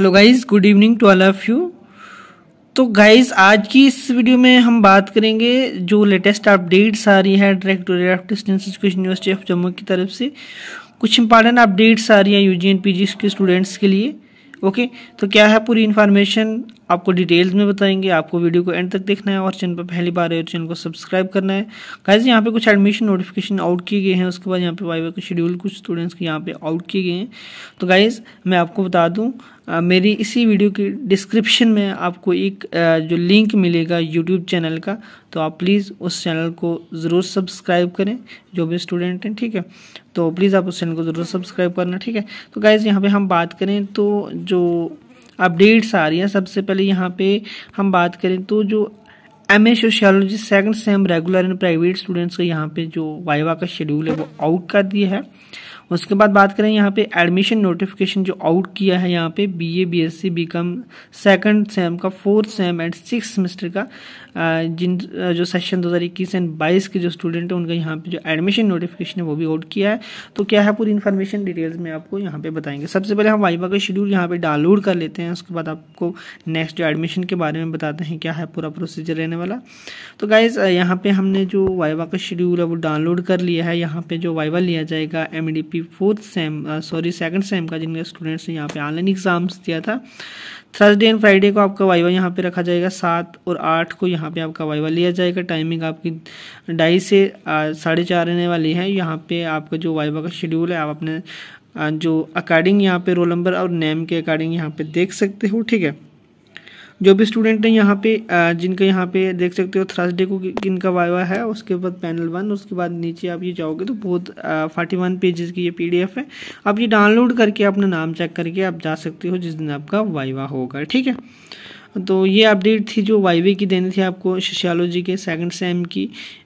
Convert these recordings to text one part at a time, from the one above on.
hello guys good evening to all of you तो guys आज की इस वीडियो में हम बात करेंगे जो लेटेस्ट अपडेट्स आ रही हैं directorial of distance education university of Jammu की तरफ से कुछ इंपॉर्टेंट अपडेट्स आ रही हैं यू जी के स्टूडेंट्स के लिए ओके तो क्या है पूरी इन्फॉर्मेशन आपको डिटेल्स में बताएंगे आपको वीडियो को एंड तक देखना है और चैनल पर पहली बार है चैनल को सब्सक्राइब करना है गाइज यहाँ पे कुछ एडमिशन नोटिफिकेशन आउट किए गए हैं उसके बाद यहाँ पे वाई के शेड्यूल कुछ स्टूडेंट्स के यहाँ पे आउट किए गए हैं तो गाइज़ मैं आपको बता दूँ मेरी इसी वीडियो की डिस्क्रिप्शन में आपको एक जो लिंक मिलेगा यूट्यूब चैनल का तो आप प्लीज़ उस चैनल को ज़रूर सब्सक्राइब करें जो भी स्टूडेंट हैं ठीक है तो प्लीज़ आप उस चैनल को ज़रूर सब्सक्राइब करना ठीक है तो गाइज़ यहाँ पर हम बात करें तो जो अपडेट्स आ रही हैं सबसे पहले यहाँ पे हम बात करें तो जो M A sociology second sem regular and private students का यहाँ पे जो वाइवा का शेड्यूल है वो आउट कर दिया है उसके बाद बात करें यहाँ पे एडमिशन नोटिफिकेशन जो आउट किया है यहाँ पे B A B S C B com second sem का fourth sem and six semester का जिन जो सेशन दो हज़ार इक्कीस एंड बाईस के जो स्टूडेंट हैं उनका यहाँ पे जो एडमिशन नोटिफिकेशन है वो भी आउट किया है तो क्या है पूरी इन्फॉर्मेशन डिटेल्स में आपको यहाँ पे बताएंगे सबसे पहले हम वाइवा का शेड्यूल यहाँ पे डाउनलोड कर लेते हैं उसके बाद आपको नेक्स्ट जो एडमिशन के बारे में बताते हैं क्या है पूरा प्रोसीजर रहने वाला तो गाइज़ यहाँ पे हमने जो वाइवा का शेड्यूल है वो डाउनलोड कर लिया है यहाँ पे जो वाइवा लिया जाएगा एम डी पी कि fourth sem sorry second sem का जिनका स्टूडेंट्स ने यहाँ पे ऑनलाइन एग्जाम्स दिया था थर्सडे एंड फ्राइडे को आपका वाइवा यहाँ पे रखा जाएगा सात और आठ को यहाँ पे आपका वाइवा लिया जाएगा टाइमिंग आपकी ढाई से साढ़े चार रहने वाली है यहाँ पे आपका जो वाइवा का शेड्यूल है आप अपने जो अकॉर्डिंग यहाँ पे रोल नंबर और नेम के अकॉर्डिंग यहाँ पे देख सकते हो ठीक है जो भी स्टूडेंट हैं यहाँ पे जिनका यहाँ पे देख सकते हो थर्सडे को किन का वाइवा है उसके बाद पैनल वन उसके बाद नीचे आप ये जाओगे तो बहुत फोर्टी वन पेजेस की ये पीडीएफ है आप ये डाउनलोड करके अपना नाम चेक करके आप जा सकते हो जिस दिन आपका वाइवा होगा ठीक है तो ये अपडेट थी जो वाइवे की देनी थी आपको सोशियोलॉजी के सेकंड सेम की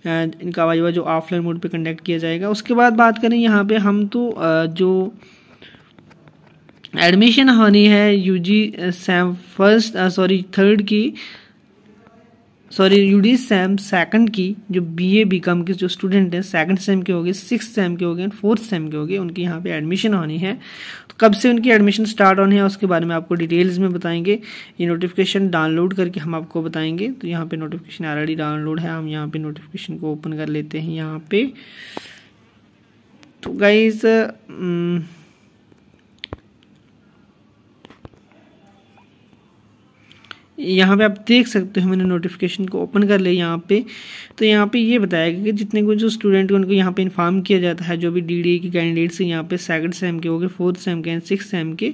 इनका वाइवा जो ऑफलाइन मोड पे कंडक्ट किया जाएगा उसके बाद बात करें यहाँ पे हम तो जो एडमिशन होनी है U G sem first sorry third की sorry U D sem second की जो बी ए बी कॉम के जो स्टूडेंट हैं सेकंड सेम के हो गए सिक्स सेम के हो गए फोर्थ सेम के हो गए उनकी यहाँ पे एडमिशन होनी है तो कब से उनकी एडमिशन स्टार्ट होनी है उसके बारे में आपको डिटेल्स में बताएंगे ये नोटिफिकेशन डाउनलोड करके हम आपको बताएंगे तो यहाँ पे नोटिफिकेशन ऑलरेडी डाउनलोड है हम यहाँ पे नोटिफिकेशन को ओपन कर लेते हैं यहाँ पे तो गाइज़ यहाँ पे आप देख सकते हो मैंने नोटिफिकेशन को ओपन कर लिया यहाँ पे तो यहाँ पे ये बताया गया कि जितने को जो स्टूडेंट हैं उनको यहाँ पे इन्फॉर्म किया जाता है जो भी डी के कैंडिडेट्स हैं यहाँ पे सेकंड सेम के हो गए फोर्थ सेम के एंड सिक्स सेम के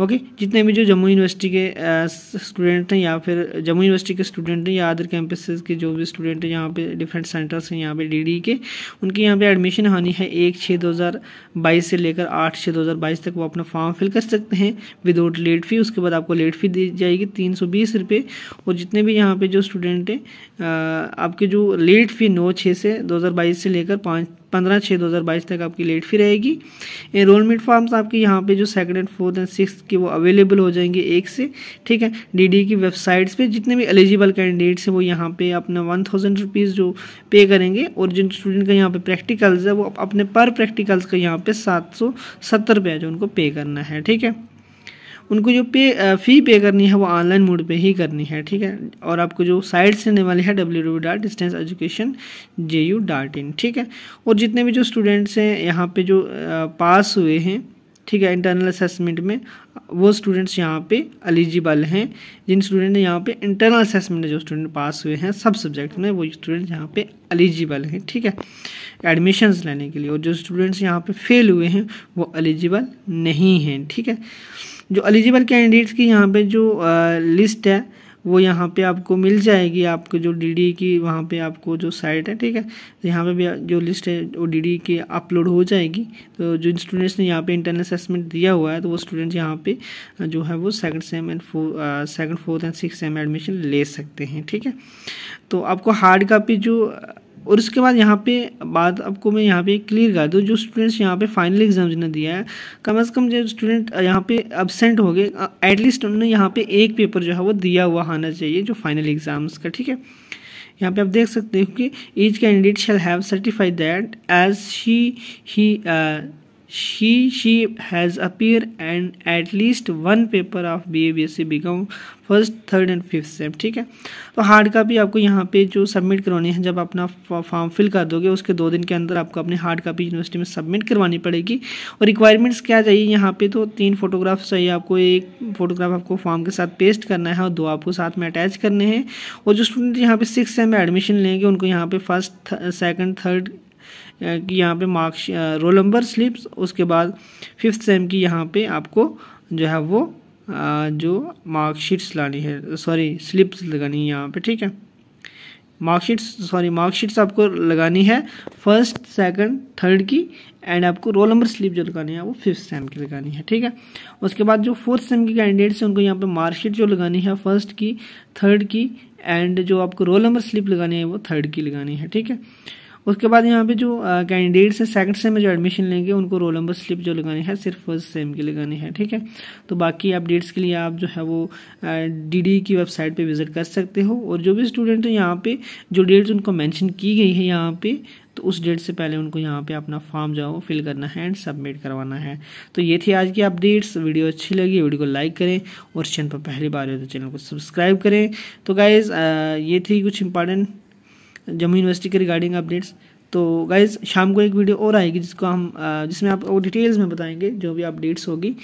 ओके जितने भी जो जम्मू यूनिवर्सिटी के स्टूडेंट हैं या फिर जम्मू यूनिवर्सिटी के स्टूडेंट हैं या अदर कैंपस के जो भी स्टूडेंट हैं यहाँ पर डिफरेंट सेंटर्स हैं यहाँ पर डी के उनकी यहाँ पर एडमिशन होनी है एक छः दो से लेकर आठ छः दो तक वो अपना फॉर्म फिल कर सकते हैं विदाउट लेट फ़ी उसके बाद आपको लेट फ़ी दी जाएगी तीन सौ बीस सिर पे और जितने भी यहाँ पे जो स्टूडेंट हैं आपके जो लेट फ़ी नौ छः से 2022 से लेकर पाँच पंद्रह छः दो हज़ार बाईस तक आपकी लेट फी रहेगी इनरोलमेंट फॉर्म्स आपके यहाँ पे जो second and fourth and six के वो अवेलेबल हो जाएंगे एक से ठीक है डीडी की वेबसाइट्स पे जितने भी एलिजिबल कैंडिडेट्स हैं वो यहाँ पे अपना वन थाउजेंड रुपीज़ जो पे करेंगे और जिन स्टूडेंट का यहाँ पे प्रैक्टिकल्स है वो अपने पर प्रैक्टिकल्स का यहाँ पर सात जो उनको पे करना है ठीक है उनको जो पे फ़ी पे करनी है वो ऑनलाइन मोड पे ही करनी है ठीक है और आपको जो से लेने वाली है W W dot distance education J U dot in ठीक है और जितने भी जो स्टूडेंट्स हैं यहाँ पे जो पास हुए हैं ठीक है इंटरनल असेसमेंट में वो स्टूडेंट्स यहाँ पे एलिजिबल हैं जिन स्टूडेंट ने यहाँ पे इंटरनल असेसमेंट जो स्टूडेंट पास हुए हैं सब सब्जेक्ट में वो स्टूडेंट्स यहाँ पे एलिजिबल हैं ठीक है एडमिशन्स लेने के लिए और जो स्टूडेंट्स यहाँ पे फेल हुए हैं वो एलिजिबल नहीं हैं ठीक है जो एलिजिबल कैंडिडेट्स की यहाँ पे जो लिस्ट है वो यहाँ पे आपको मिल जाएगी आपके जो डीडी की वहाँ पे आपको जो साइट है ठीक है तो यहाँ पे भी जो लिस्ट है वो डीडी की अपलोड हो जाएगी तो जो स्टूडेंट्स ने यहाँ पे इंटरनल असेसमेंट दिया हुआ है तो वो स्टूडेंट्स यहाँ पे जो है वो second sem and four second fourth and six sem admission ले सकते हैं ठीक है तो आपको हार्ड कापी जो और उसके बाद यहाँ पे बात आपको मैं यहाँ पे क्लियर कर दूँ जो स्टूडेंट्स यहाँ पे फाइनल एग्जाम जिन्हें दिया है कम से कम जो स्टूडेंट यहाँ पे अबसेंट हो गए एटलीस्ट उन्होंने यहाँ पे एक पेपर जो है वो दिया हुआ आना चाहिए जो फाइनल एग्जाम्स का ठीक है यहाँ पे आप देख सकते हो कि each candidate shall have certified that as he she she has appeared and at least one paper of C become first third and fifth sem ठीक है तो हार्ड कापी आपको यहाँ पे जो सबमिट करवानी है जब अपना फॉर्म फिल कर दोगे उसके दो दिन के अंदर आपको अपनी हार्ड कापी यूनिवर्सिटी में सबमिट करवानी पड़ेगी और रिक्वायरमेंट्स क्या चाहिए यहाँ पे तो तीन फोटोग्राफ चाहिए आपको एक फोटोग्राफ आपको फॉर्म के साथ पेस्ट करना है और दो आपको साथ में अटैच करने हैं और जो स्टूडेंट यहाँ पे सिक्स सेम में एडमिशन लेंगे उनको यहाँ पे फर्स्ट सेकेंड थर्ड कि यहाँ पे मार्क्स रोल नंबर स्लिप्स उसके बाद फिफ्थ सेम की यहाँ पे आपको जो है वो जो मार्कशीट्स लानी है सॉरी स्लिप्स लगानी है यहाँ पे ठीक है मार्कशीट्स सॉरी मार्कशीट्स आपको लगानी है फर्स्ट सेकंड थर्ड की एंड आपको रोल नंबर स्लिप जो लगानी है वो फिफ्थ सेम की लगानी है ठीक है उसके बाद जो फोर्थ सेम के कैंडिडेट्स हैं उनको यहाँ पे मार्कशीट जो लगानी है फर्स्ट की थर्ड की एंड जो आपको रोल नंबर स्लिप लगानी है वो थर्ड की लगानी है ठीक है उसके बाद यहाँ पे जो कैंडिडेट्स हैं सेकंड सेम में जो एडमिशन लेंगे उनको रोल नंबर स्लिप जो लगानी है सिर्फ फर्स्ट सेम की लगानी है ठीक है तो बाकी अपडेट्स के लिए आप जो है वो डी की वेबसाइट पर विजिट कर सकते हो और जो भी स्टूडेंट हैं यहाँ पे जो डेट्स उनको मैंशन की गई है यहाँ पे तो उस डेट से पहले उनको यहाँ पे अपना फॉर्म जो है वो फिल करना है एंड सबमिट करवाना है तो ये थी आज की अपडेट्स वीडियो अच्छी लगी वीडियो को लाइक करें और चैनल पर पहली बार हो तो चैनल को सब्सक्राइब करें तो गाइज़ ये थी कुछ इंपॉर्टेंट जम्मू यूनिवर्सिटी के रिगार्डिंग अपडेट्स तो गाइज शाम को एक वीडियो और आएगी जिसको हम जिसमें आप डिटेल्स में बताएंगे जो भी अपडेट्स होगी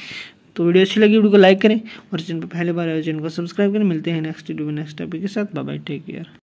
तो वीडियो अच्छी लगी वीडियो को लाइक करें और चैनल पर पहले बार चैनल को सब्सक्राइब करें मिलते हैं नेक्स्ट वीडियो में नेक्स्ट टॉपिक के साथ बाय बाय टेक केयर